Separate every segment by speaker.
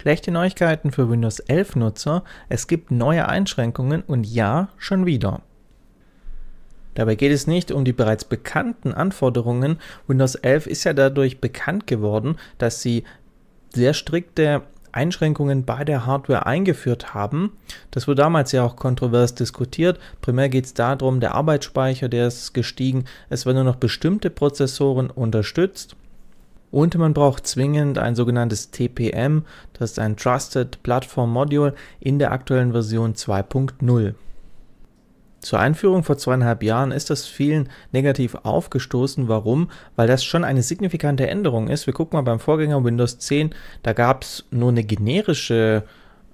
Speaker 1: Schlechte Neuigkeiten für Windows 11 Nutzer, es gibt neue Einschränkungen und ja, schon wieder. Dabei geht es nicht um die bereits bekannten Anforderungen. Windows 11 ist ja dadurch bekannt geworden, dass sie sehr strikte Einschränkungen bei der Hardware eingeführt haben. Das wurde damals ja auch kontrovers diskutiert. Primär geht es darum, der Arbeitsspeicher, der ist gestiegen. Es werden nur noch bestimmte Prozessoren unterstützt. Und man braucht zwingend ein sogenanntes TPM, das ist ein Trusted Platform Module in der aktuellen Version 2.0. Zur Einführung vor zweieinhalb Jahren ist das vielen negativ aufgestoßen. Warum? Weil das schon eine signifikante Änderung ist. Wir gucken mal beim Vorgänger Windows 10, da gab es nur eine generische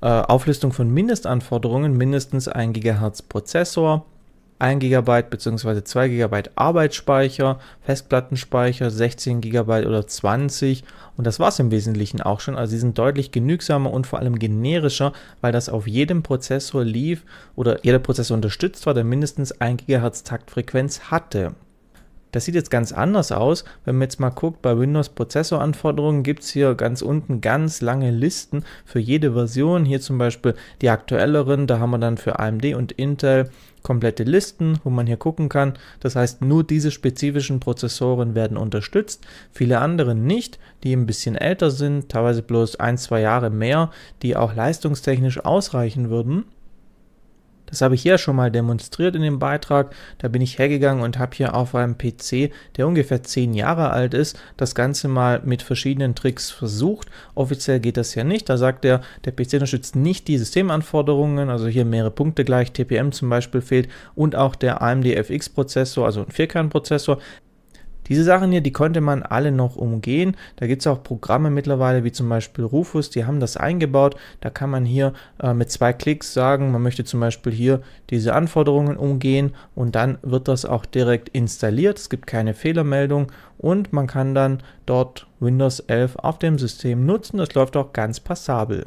Speaker 1: äh, Auflistung von Mindestanforderungen, mindestens 1 GHz Prozessor, 1 GB bzw. 2 GB Arbeitsspeicher, Festplattenspeicher, 16 GB oder 20 und das war es im Wesentlichen auch schon. Also sie sind deutlich genügsamer und vor allem generischer, weil das auf jedem Prozessor lief oder jeder Prozessor unterstützt war, der mindestens 1 GHz Taktfrequenz hatte. Das sieht jetzt ganz anders aus. Wenn man jetzt mal guckt, bei Windows Prozessoranforderungen gibt es hier ganz unten ganz lange Listen für jede Version. Hier zum Beispiel die aktuelleren, da haben wir dann für AMD und Intel komplette Listen, wo man hier gucken kann. Das heißt, nur diese spezifischen Prozessoren werden unterstützt, viele andere nicht, die ein bisschen älter sind, teilweise bloß ein, zwei Jahre mehr, die auch leistungstechnisch ausreichen würden. Das habe ich hier schon mal demonstriert in dem Beitrag. Da bin ich hergegangen und habe hier auf einem PC, der ungefähr 10 Jahre alt ist, das Ganze mal mit verschiedenen Tricks versucht. Offiziell geht das ja nicht. Da sagt er, der PC unterstützt nicht die Systemanforderungen, also hier mehrere Punkte gleich, TPM zum Beispiel fehlt und auch der AMD FX Prozessor, also ein Vierkernprozessor, diese Sachen hier, die konnte man alle noch umgehen. Da gibt es auch Programme mittlerweile, wie zum Beispiel Rufus, die haben das eingebaut. Da kann man hier äh, mit zwei Klicks sagen, man möchte zum Beispiel hier diese Anforderungen umgehen und dann wird das auch direkt installiert. Es gibt keine Fehlermeldung und man kann dann dort Windows 11 auf dem System nutzen. Das läuft auch ganz passabel.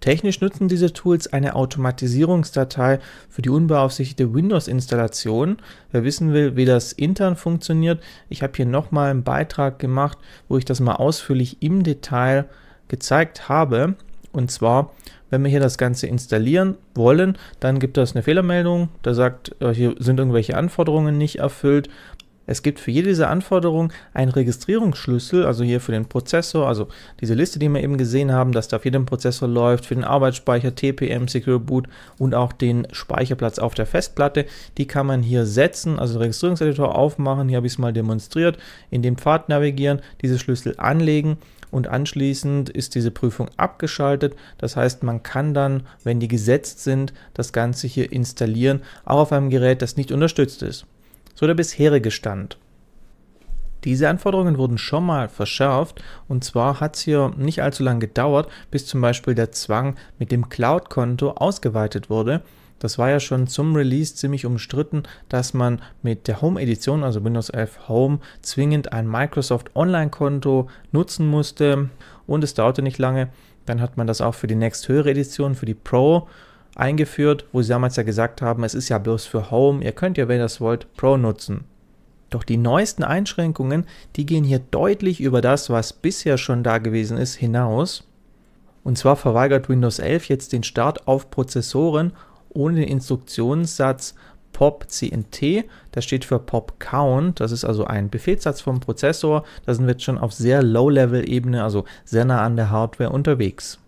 Speaker 1: Technisch nutzen diese Tools eine Automatisierungsdatei für die unbeaufsichtigte Windows-Installation. Wer wissen will, wie das intern funktioniert, ich habe hier nochmal einen Beitrag gemacht, wo ich das mal ausführlich im Detail gezeigt habe. Und zwar, wenn wir hier das Ganze installieren wollen, dann gibt es eine Fehlermeldung, da sagt, äh, hier sind irgendwelche Anforderungen nicht erfüllt. Es gibt für jede dieser Anforderungen einen Registrierungsschlüssel, also hier für den Prozessor, also diese Liste, die wir eben gesehen haben, dass da auf jedem Prozessor läuft, für den Arbeitsspeicher, TPM, Secure Boot und auch den Speicherplatz auf der Festplatte. Die kann man hier setzen, also Registrierungseditor aufmachen, hier habe ich es mal demonstriert, in dem Pfad navigieren, diese Schlüssel anlegen und anschließend ist diese Prüfung abgeschaltet. Das heißt, man kann dann, wenn die gesetzt sind, das Ganze hier installieren, auch auf einem Gerät, das nicht unterstützt ist so der bisherige Stand. Diese Anforderungen wurden schon mal verschärft und zwar hat es hier nicht allzu lange gedauert, bis zum Beispiel der Zwang mit dem Cloud-Konto ausgeweitet wurde. Das war ja schon zum Release ziemlich umstritten, dass man mit der Home-Edition, also Windows 11 Home, zwingend ein Microsoft Online-Konto nutzen musste und es dauerte nicht lange. Dann hat man das auch für die nächsthöhere Edition, für die Pro eingeführt, wo sie damals ja gesagt haben, es ist ja bloß für Home, ihr könnt ja, wenn ihr das wollt, Pro nutzen. Doch die neuesten Einschränkungen, die gehen hier deutlich über das, was bisher schon da gewesen ist, hinaus. Und zwar verweigert Windows 11 jetzt den Start auf Prozessoren ohne den Instruktionssatz POP-CNT. Das steht für POP-Count. Das ist also ein Befehlssatz vom Prozessor. Da sind wir jetzt schon auf sehr Low-Level-Ebene, also sehr nah an der Hardware unterwegs.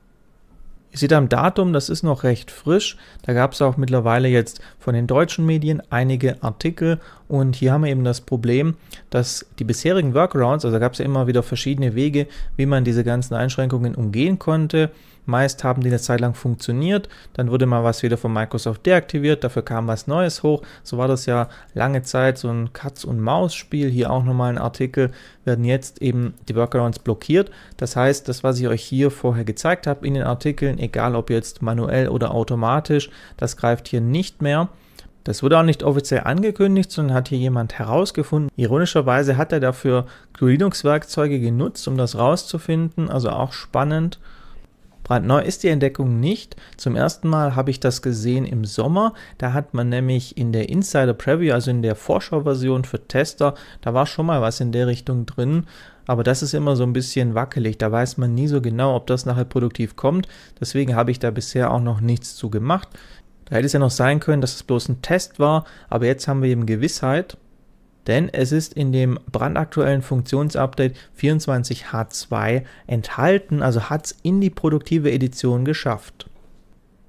Speaker 1: Ihr seht am Datum, das ist noch recht frisch. Da gab es auch mittlerweile jetzt von den deutschen Medien einige Artikel und hier haben wir eben das Problem, dass die bisherigen Workarounds, also gab es ja immer wieder verschiedene Wege, wie man diese ganzen Einschränkungen umgehen konnte. Meist haben die eine Zeit lang funktioniert, dann wurde mal was wieder von Microsoft deaktiviert, dafür kam was Neues hoch. So war das ja lange Zeit so ein Katz-und-Maus-Spiel. Hier auch nochmal ein Artikel, werden jetzt eben die Workarounds blockiert. Das heißt, das, was ich euch hier vorher gezeigt habe in den Artikeln, egal ob jetzt manuell oder automatisch, das greift hier nicht mehr. Das wurde auch nicht offiziell angekündigt, sondern hat hier jemand herausgefunden. Ironischerweise hat er dafür GUI-Werkzeuge genutzt, um das rauszufinden, also auch spannend. Brandneu ist die Entdeckung nicht. Zum ersten Mal habe ich das gesehen im Sommer. Da hat man nämlich in der Insider Preview, also in der Vorschauversion für Tester, da war schon mal was in der Richtung drin. Aber das ist immer so ein bisschen wackelig. Da weiß man nie so genau, ob das nachher produktiv kommt. Deswegen habe ich da bisher auch noch nichts zu gemacht. Da hätte es ja noch sein können, dass es bloß ein Test war, aber jetzt haben wir eben Gewissheit, denn es ist in dem brandaktuellen Funktionsupdate 24H2 enthalten, also hat es in die produktive Edition geschafft.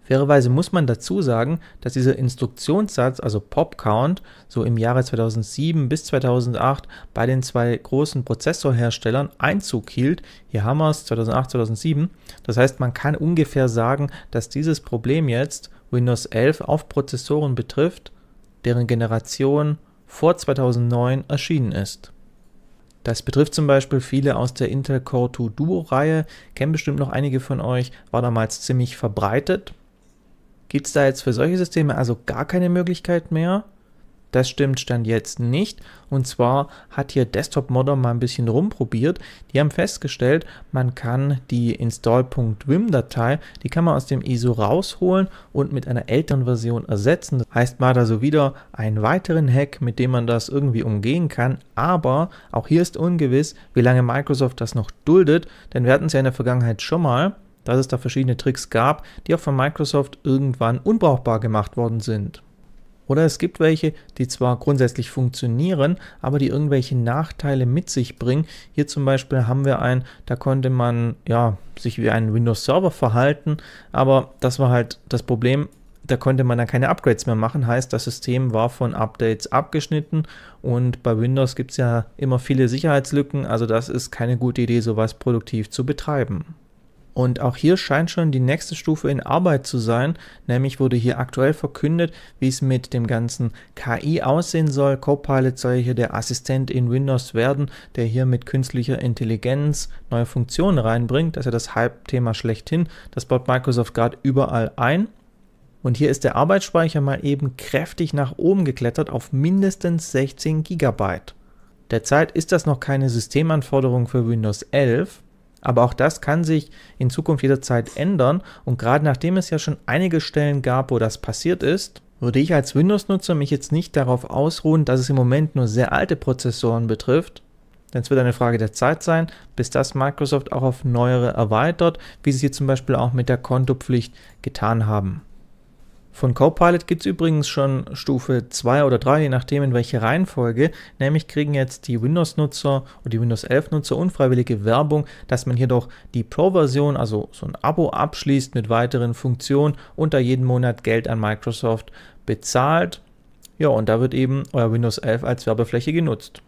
Speaker 1: Fairerweise muss man dazu sagen, dass dieser Instruktionssatz, also PopCount, so im Jahre 2007 bis 2008 bei den zwei großen Prozessorherstellern Einzug hielt. Hier haben wir es 2008, 2007. Das heißt, man kann ungefähr sagen, dass dieses Problem jetzt Windows 11 auf Prozessoren betrifft, deren Generation vor 2009 erschienen ist. Das betrifft zum Beispiel viele aus der Intel Core 2 Duo Reihe, kennen bestimmt noch einige von euch, war damals ziemlich verbreitet. Gibt es da jetzt für solche Systeme also gar keine Möglichkeit mehr? Das stimmt Stand jetzt nicht. Und zwar hat hier Desktop Modder mal ein bisschen rumprobiert. Die haben festgestellt, man kann die install.wim-Datei, die kann man aus dem ISO rausholen und mit einer älteren Version ersetzen. Das heißt, mal da so wieder einen weiteren Hack, mit dem man das irgendwie umgehen kann. Aber auch hier ist ungewiss, wie lange Microsoft das noch duldet, denn wir hatten es ja in der Vergangenheit schon mal dass es da verschiedene Tricks gab, die auch von Microsoft irgendwann unbrauchbar gemacht worden sind. Oder es gibt welche, die zwar grundsätzlich funktionieren, aber die irgendwelche Nachteile mit sich bringen. Hier zum Beispiel haben wir einen, da konnte man ja sich wie einen Windows Server verhalten, aber das war halt das Problem. Da konnte man dann keine Upgrades mehr machen, heißt das System war von Updates abgeschnitten und bei Windows gibt es ja immer viele Sicherheitslücken, also das ist keine gute Idee, sowas produktiv zu betreiben. Und auch hier scheint schon die nächste Stufe in Arbeit zu sein. Nämlich wurde hier aktuell verkündet, wie es mit dem ganzen KI aussehen soll. Copilot soll hier der Assistent in Windows werden, der hier mit künstlicher Intelligenz neue Funktionen reinbringt. Das ist ja das Hype-Thema schlechthin. Das baut Microsoft gerade überall ein. Und hier ist der Arbeitsspeicher mal eben kräftig nach oben geklettert auf mindestens 16 GB. Derzeit ist das noch keine Systemanforderung für Windows 11, aber auch das kann sich in Zukunft jederzeit ändern. Und gerade nachdem es ja schon einige Stellen gab, wo das passiert ist, würde ich als Windows-Nutzer mich jetzt nicht darauf ausruhen, dass es im Moment nur sehr alte Prozessoren betrifft, denn es wird eine Frage der Zeit sein, bis das Microsoft auch auf neuere erweitert, wie sie es hier zum Beispiel auch mit der Kontopflicht getan haben. Von Copilot gibt es übrigens schon Stufe 2 oder 3, je nachdem in welcher Reihenfolge. Nämlich kriegen jetzt die Windows-Nutzer und die Windows 11-Nutzer unfreiwillige Werbung, dass man hier doch die Pro-Version, also so ein Abo abschließt mit weiteren Funktionen und da jeden Monat Geld an Microsoft bezahlt. Ja, und da wird eben euer Windows 11 als Werbefläche genutzt.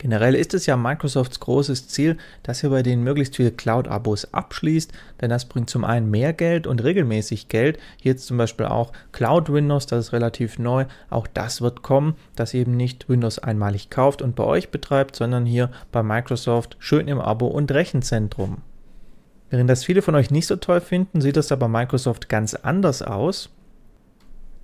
Speaker 1: Generell ist es ja Microsofts großes Ziel, dass ihr bei denen möglichst viele Cloud-Abos abschließt, denn das bringt zum einen mehr Geld und regelmäßig Geld. Hier jetzt zum Beispiel auch Cloud Windows, das ist relativ neu. Auch das wird kommen, dass ihr eben nicht Windows einmalig kauft und bei euch betreibt, sondern hier bei Microsoft schön im Abo und Rechenzentrum. Während das viele von euch nicht so toll finden, sieht das aber Microsoft ganz anders aus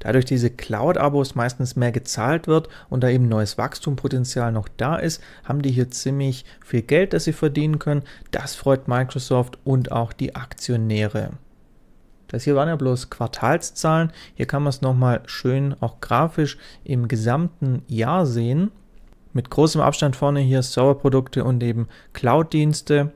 Speaker 1: da durch diese Cloud-Abos meistens mehr gezahlt wird und da eben neues Wachstumpotenzial noch da ist, haben die hier ziemlich viel Geld, das sie verdienen können. Das freut Microsoft und auch die Aktionäre. Das hier waren ja bloß Quartalszahlen. Hier kann man es nochmal schön auch grafisch im gesamten Jahr sehen. Mit großem Abstand vorne hier Serverprodukte und eben Cloud-Dienste.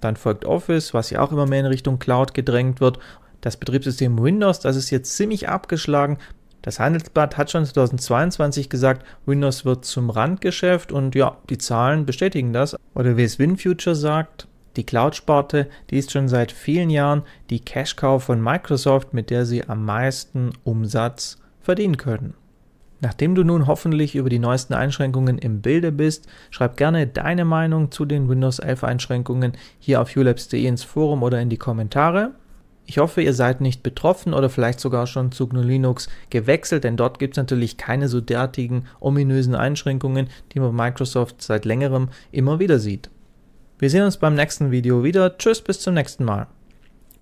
Speaker 1: Dann folgt Office, was ja auch immer mehr in Richtung Cloud gedrängt wird. Das Betriebssystem Windows, das ist jetzt ziemlich abgeschlagen. Das Handelsblatt hat schon 2022 gesagt, Windows wird zum Randgeschäft und ja, die Zahlen bestätigen das. Oder wie es WinFuture sagt, die Cloud-Sparte, die ist schon seit vielen Jahren die Cash-Cow von Microsoft, mit der sie am meisten Umsatz verdienen können. Nachdem du nun hoffentlich über die neuesten Einschränkungen im Bilde bist, schreib gerne deine Meinung zu den Windows 11 Einschränkungen hier auf ulabs.de ins Forum oder in die Kommentare. Ich hoffe, ihr seid nicht betroffen oder vielleicht sogar schon zu GNU Linux gewechselt, denn dort gibt es natürlich keine so derartigen ominösen Einschränkungen, die man bei Microsoft seit längerem immer wieder sieht. Wir sehen uns beim nächsten Video wieder. Tschüss, bis zum nächsten Mal.